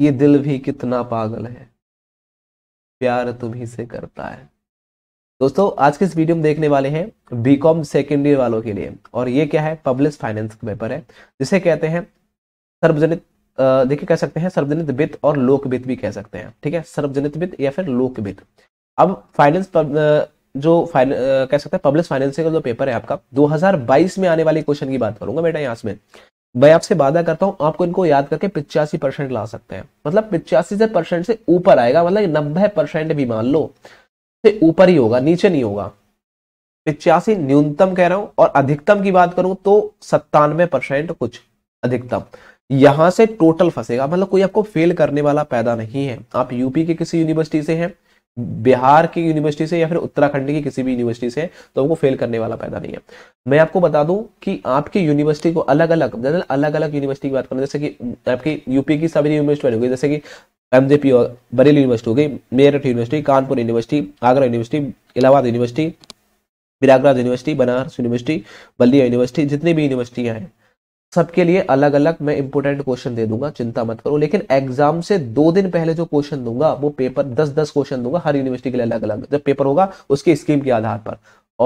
ये दिल भी कितना पागल है प्यार तुम्ही से करता है दोस्तों आज के इस वीडियो में देखने वाले हैं बीकॉम सेकेंड ईयर वालों के लिए और ये क्या है पब्लिक फाइनेंस का पेपर है जिसे कहते हैं सर्वजनित देखिए कह सकते हैं सर्वजनित वित्त और लोक वित्त भी कह सकते हैं ठीक है सर्वजनित वित्त या फिर लोक वित्त अब फाइनेंस जो फाइन कह सकते हैं पब्लिक फाइनेंस का जो पेपर है आपका 2022 में आने वाले क्वेश्चन की बात करूंगा बेटा यहाँ से मैं आपसे वादा करता हूं आपको इनको याद करके पिचासी परसेंट ला सकते हैं मतलब पिचासी से परसेंट से ऊपर आएगा मतलब नब्बे परसेंट भी मान लो से ऊपर ही होगा नीचे नहीं होगा पिचासी न्यूनतम कह रहा हूं और अधिकतम की बात करूं तो सत्तानवे परसेंट कुछ अधिकतम यहां से टोटल फंसेगा मतलब कोई आपको फेल करने वाला पैदा नहीं है आप यूपी के किसी यूनिवर्सिटी से हैं बिहार की यूनिवर्सिटी से या फिर उत्तराखंड की किसी भी यूनिवर्सिटी से तो उनको फेल करने वाला पैदा नहीं है मैं आपको बता दूं कि आपकी यूनिवर्सिटी को अलग अलग जनरल अलग अलग यूनिवर्सिटी की बात करें जैसे कि आपकी यूपी की सभी यूनिवर्सिटी गई जैसे कि एमजेपी और बरेली यूनिवर्सिटी हो गई Meerut university Kanpur university Agra university Allahabad university Prayagraj university Banaras university बल्दिया यूनिवर्सिटी जितनी भी यूनिवर्सिटियाँ हैं सबके लिए अलग अलग मैं इंपोर्टेंट क्वेश्चन दे दूंगा चिंता मत करो लेकिन एग्जाम से दो दिन पहले जो क्वेश्चन दूंगा वो पेपर दस दस क्वेश्चन दूंगा हर यूनिवर्सिटी के लिए अलग अलग जब पेपर होगा उसकी स्कीम के आधार पर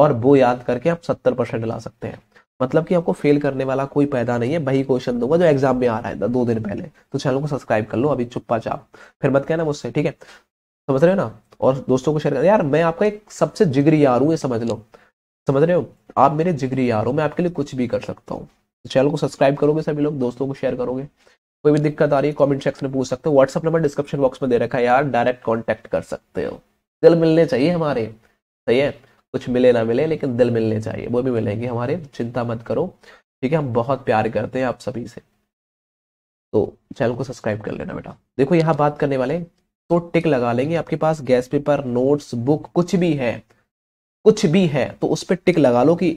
और वो याद करके आप सत्तर परसेंट ला सकते हैं मतलब कि आपको फेल करने वाला कोई पैदा नहीं है वही क्वेश्चन दूंगा जो एग्जाम में आ रहा है दो दिन पहले तो चैनल को सब्सक्राइब कर लो अभी चुप्पा चाप फिर मत कहना मुझसे ठीक है समझ रहे हो ना और दोस्तों को शेयर कर यार मैं आपका एक सबसे जिगरी यार हूँ ये समझ लो समझ रहे हो आप मेरे जिगरी यार हो मैं आपके लिए कुछ भी कर सकता हूँ चैनल को सब्सक्राइब करोगे सभी लोग दोस्तों को शेयर करोगे कोई भी दिक्कत आ रही है कॉमेंट सेक्शन में पूछ सकते हो व्हाट्सअप नंबर डिस्क्रिप्शन बॉक्स में दे रखा है यार डायरेक्ट कॉन्टैक्ट कर सकते हो दिल मिलने चाहिए हमारे सही है कुछ मिले ना मिले लेकिन दिल मिलने चाहिए वो भी मिलेंगे हमारे चिंता मत करो ठीक है हम बहुत प्यार करते हैं आप सभी से तो चैनल को सब्सक्राइब कर लेना बेटा देखो यहाँ बात करने वाले तो टिक लगा लेंगे आपके पास गैस पेपर नोट्स बुक कुछ भी है कुछ भी है तो उस पर टिक लगा लो कि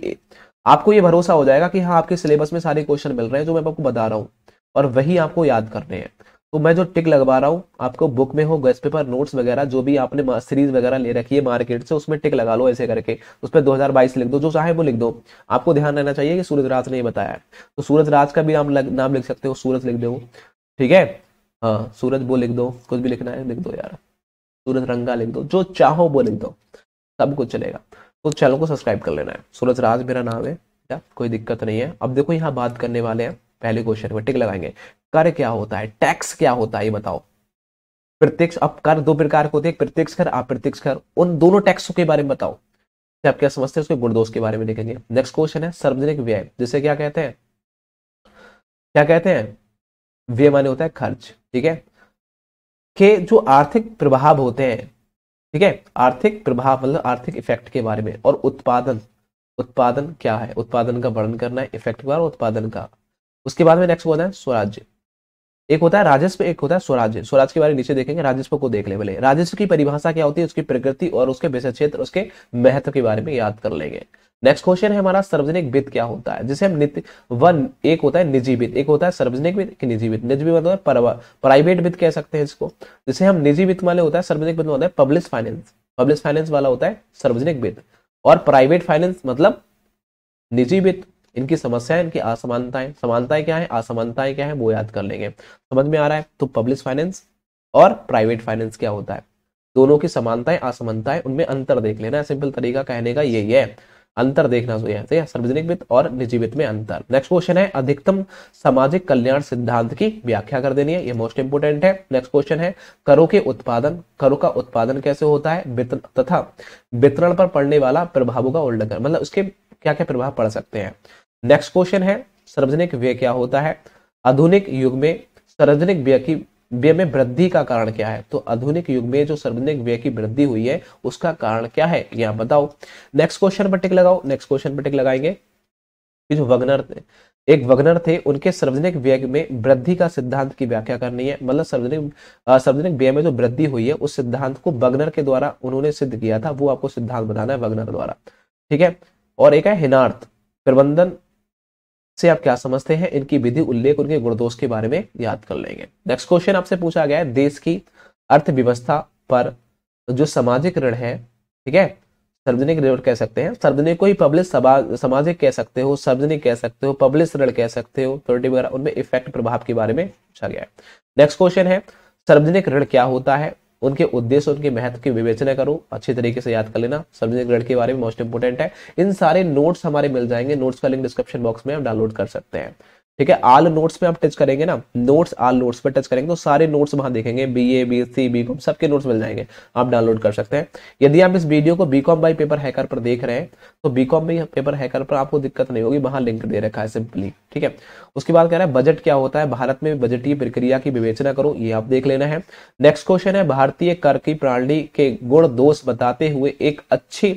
आपको ये भरोसा हो जाएगा कि हाँ आपके सिलेबस में सारे क्वेश्चन मिल रहे हैं जो मैं आपको बता रहा हूँ और वही आपको याद करने हैं तो मैं जो टिक लगवा रहा हूँ आपको बुक में हो गेस्ट पेपर नोट्स वगैरह जो भी आपने सीरीज वगैरह ले रखी है मार्केट से उसमें टिक लगा लो ऐसे करके उस पर 2022 लिख दो जो चाहे वो लिख दो आपको ध्यान रहना चाहिए कि सूरज राज ने बताया तो सूरज राज का भी नाम नाम लिख सकते हो सूरज लिख दो ठीक है हाँ सूरज वो लिख दो कुछ भी लिखना है लिख दो यार सूरज रंगा लिख दो जो चाहो वो लिख दो सब कुछ चलेगा तो चैनल को सब्सक्राइब कर लेना है सूरज राज मेरा नाम है या कोई दिक्कत नहीं है अब देखो यहाँ बात करने वाले हैं पहले क्वेश्चन में टिक लगाएंगे कर क्या होता है टैक्स क्या होता है ये बताओ प्रत्यक्ष अब कर दो प्रकार के होते हैं प्रत्यक्ष कर अप्रत्यक्ष कर उन दोनों टैक्सों के बारे में बताओ आप क्या समझते हैं उसके गुणदोष के बारे में देखेंगे नेक्स्ट क्वेश्चन है सार्वजनिक व्यय जिसे क्या कहते हैं क्या कहते हैं व्यय माने होता है खर्च ठीक है के जो आर्थिक प्रभाव होते हैं ठीक है आर्थिक प्रभाव मतलब आर्थिक इफेक्ट के बारे में और उत्पादन उत्पादन क्या है उत्पादन का वर्णन करना है इफेक्ट के बारे में उत्पादन का उसके बाद में नेक्स्ट बोलना है स्वराज्य एक होता है राजस्व एक होता है स्वराज्य स्वराज के बारे में नीचे देखेंगे राजस्व को देख ले राजस्व की परिभाषा क्या होती है उसकी प्रकृति और उसके विषय क्षेत्र उसके महत्व के बारे में याद कर लेंगे नेक्स्ट क्वेश्चन है हमारा सार्वजनिक वित्त क्या होता है जिसे हम नित्य वन एक होता है निजी वित्त एक होता है सार्वजनिक वित्त निजी वित्त निजी वित्त मतलब प्राइवेट वित्त कह सकते हैं इसको जिसे हम निजी वित्त वाले होता है सार्वजनिक वित्त होता है पब्लिक फाइनेंस पब्लिक फाइनेंस वाला होता है सार्वजनिक वित्त और प्राइवेट फाइनेंस मतलब निजी वित्त इनकी समस्याएं इनकी असमानताएं समानताएं क्या है असमानताएं क्या है वो याद कर लेंगे समझ में आ रहा है तो पब्लिक फाइनेंस और प्राइवेट फाइनेंस क्या होता है दोनों की समानताएं असमानताएं उनमें अंतर देख लेना सिंपल तरीका कहने का यही है अंतर देखना चाहिए है सार्वजनिक वित्त और निजी वित्त में अंतर नेक्स्ट क्वेश्चन है अधिकतम सामाजिक कल्याण सिद्धांत की व्याख्या कर देनी है ये मोस्ट इंपोर्टेंट है नेक्स्ट क्वेश्चन है करों के उत्पादन करों का उत्पादन कैसे होता है तथा वितरण पर पड़ने वाला प्रभावों का उल्लंघन मतलब उसके क्या क्या प्रभाव पड़ सकते हैं नेक्स्ट क्वेश्चन है सार्वजनिक व्यय क्या होता है आधुनिक युग में सार्वजनिक व्यय की व्यय में वृद्धि का कारण क्या है तो आधुनिक युग में जो सार्वजनिक व्यय की वृद्धि हुई है उसका कारण क्या है यह बताओ नेक्स्ट क्वेश्चन पर टिक लगाओ नेक्स्ट क्वेश्चन पर टिक लगाएंगे कि जो वगनर थे एक वगनर थे उनके सार्वजनिक व्यय में वृद्धि का सिद्धांत की व्याख्या करनी है मतलब सार्वजनिक सार्वजनिक व्यय में जो वृद्धि हुई है उस सिद्धांत को वगनर के द्वारा उन्होंने सिद्ध किया था वो आपको सिद्धांत बताना है वगनर द्वारा ठीक है और एक है हिनार्थ प्रबंधन से आप क्या समझते हैं इनकी विधि उल्लेख उनके गुणदोष के बारे में याद कर लेंगे नेक्स्ट क्वेश्चन आपसे पूछा गया है देश की अर्थव्यवस्था पर जो सामाजिक ऋण है ठीक है सार्वजनिक ऋण कह सकते हैं सार्वजनिक को ही पब्लिक सामाजिक कह सकते हो सार्वजनिक कह सकते हो पब्लिक ऋण कह सकते हो थोड़ी वगैरह उनमें इफेक्ट प्रभाव के बारे में पूछा गया है नेक्स्ट क्वेश्चन है सार्वजनिक ऋण क्या होता है उनके उद्देश्य उनके महत्व की विवेचना करो अच्छे तरीके से याद कर लेना सब्जेक्ट ग्रेड के बारे में मोस्ट इंपोर्टेंट है इन सारे नोट्स हमारे मिल जाएंगे नोट्स का लिंक डिस्क्रिप्शन बॉक्स में आप डाउनलोड कर सकते हैं ठीक है आल नोट्स पे आप टच करेंगे ना नोट्स आल नोट्स पे टच करेंगे तो सारे नोट्स वहां देखेंगे B A B C B com सबके नोट्स मिल जाएंगे आप डाउनलोड कर सकते हैं यदि आप इस वीडियो को बीकॉम बाई पेपर हैकर पर देख रहे हैं तो बीकॉम बाई पेपर हैकर पर आपको दिक्कत नहीं होगी वहां लिंक दे रखा है सिंपली ठीक है उसके बाद कह रहा है बजट क्या होता है भारत में बजटीय प्रक्रिया की विवेचना करो ये आप देख लेना है नेक्स्ट क्वेश्चन है भारतीय कर की प्रणाली के गुण दोष बताते हुए एक अच्छी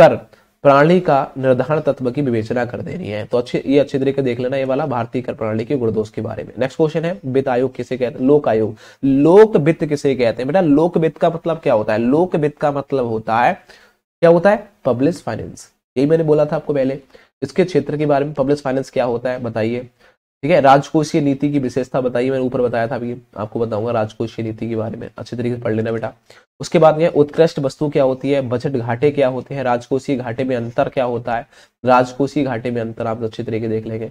कर प्रणाली का निर्धारण तत्व की विवेचना कर देनी है तो अच्छे ये अच्छे तरीके देख लेना ये वाला भारतीय कर प्रणाली के गुणदोष के बारे में नेक्स्ट क्वेश्चन है वित्त आयोग किसे कहते हैं लोक आयोग लोक वित्त किसे कहते हैं बेटा लोक वित्त का मतलब क्या होता है लोक वित्त का मतलब होता है क्या होता है पब्लिक फाइनेंस यही मैंने बोला था आपको पहले इसके क्षेत्र के बारे में पब्लिक फाइनेंस क्या होता है बताइए ठीक है राजकोषीय नीति की विशेषता बताइए मैंने ऊपर बताया था अभी आपको बताऊंगा राजकोषीय नीति के बारे में अच्छे तरीके से पढ़ लेना बेटा उसके बाद में उत्कृष्ट वस्तु क्या होती है बजट घाटे क्या होते हैं राजकोषीय घाटे में अंतर क्या होता है राजकोषीय घाटे में अंतर आप अच्छे तरीके देख लेंगे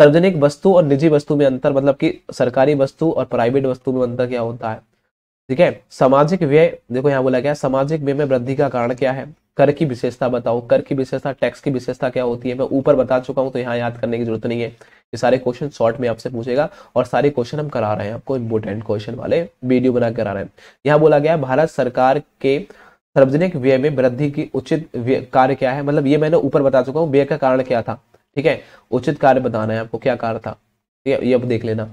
सार्वजनिक वस्तु और निजी वस्तु में अंतर मतलब कि सरकारी वस्तु और प्राइवेट वस्तु में अंतर क्या होता है ठीक है सामाजिक व्यय देखो यहाँ बोला गया सामाजिक व्यय में वृद्धि का कारण क्या है कर की विशेषता बताओ कर की विशेषता टैक्स की विशेषता क्या होती है मैं ऊपर बता चुका हूँ तो यहाँ याद करने की जरूरत नहीं है ये सारे क्वेश्चन शॉर्ट में आपसे पूछेगा और सारे क्वेश्चन हम करा रहे हैं आपको इम्पोर्टेंट क्वेश्चन वाले वीडियो बना करा रहे हैं यहाँ बोला गया भारत सरकार के सार्वजनिक व्यय में वृद्धि की उचित कार्य क्या है मतलब ये मैंने ऊपर बता चुका हूँ व्यय का कारण क्या था ठीक है उचित कार्य बताना है आपको क्या कार्य था ये अब देख लेना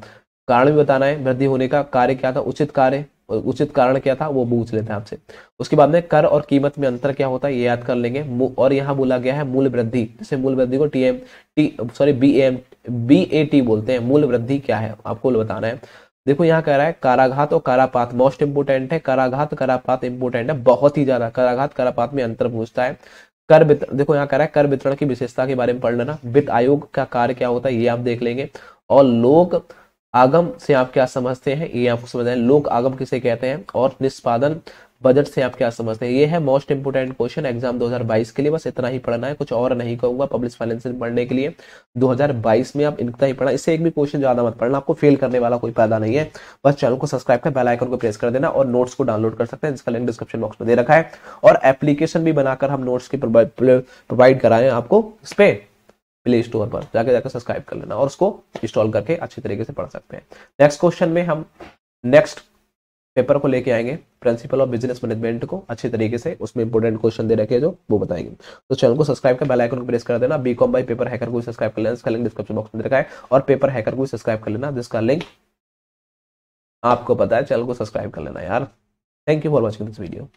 कारण भी बताना है वृद्धि होने का कार्य क्या था उचित कार्य उचित कारण क्या था वो पूछ लेते हैं आपसे उसके बाद में कर और कीमत में अंतर क्या होता है ये याद कर लेंगे और यहाँ बोला गया है मूल वृद्धि जैसे मूल वृद्धि को TM T sorry B M B A T बोलते हैं मूल वृद्धि क्या है आपको बताना है देखो यहाँ कह रहा है काराघात और कारापात मोस्ट इंपोर्टेंट है काराघात करापात इंपोर्टेंट है बहुत ही ज्यादा कराघात करापात में अंतर पूछता है कर वितरण देखो यहाँ कह रहा है कर वितरण की विशेषता के बारे में पढ़ लेना वित्त आयोग का कार्य क्या होता है ये आप देख लेंगे और लोक आगम से आप क्या समझते हैं ये आपको समझ आए लोक आगम किसे कहते हैं और निष्पादन बजट से आप क्या समझते हैं ये है मोस्ट इंपोर्टेंट क्वेश्चन एग्जाम 2022 के लिए बस इतना ही पढ़ना है कुछ और नहीं कहूंगा पब्लिक फाइनेंस पढ़ने के लिए 2022 में आप इतना ही पढ़ना इससे एक भी क्वेश्चन ज्यादा मत पढ़ना आपको फेल करने वाला कोई फायदा नहीं है बस चैनल को सब्सक्राइब कर बेल आइकन को प्रेस कर देना और नोट्स को डाउनलोड कर सकते हैं जिसका लिंक डिस्क्रिप्शन बॉक्स में दे रखा है और एप्लीकेशन भी बनाकर हम नोट्स की प्रोवाइड कराए आपको इस पर प्ले स्टोर पर जाके जाकर सब्सक्राइब कर लेना और उसको इंस्टॉल करके अच्छी तरीके से पढ़ सकते हैं नेक्स्ट क्वेश्चन में हम नेक्स्ट पेपर को लेके आएंगे प्रिंसिपल ऑफ बिजनेस मैनेजमेंट को अच्छे तरीके से उसमें इंपॉर्टेंट क्वेश्चन दे रखे जो वो बताएंगे तो चैनल को सब्सक्राइब कर बेल आइकन को प्रेस कर देना B com by by paper hacker को सब्सक्राइब कर लेना इसका लिंक डिस्क्रिप्शन बॉक्स में रखा है और पेपर हैकर को सब्सक्राइब कर लेना जिसका लिंक आपको पता है चैनल को सब्सक्राइब कर लेना यार thank you for watching this video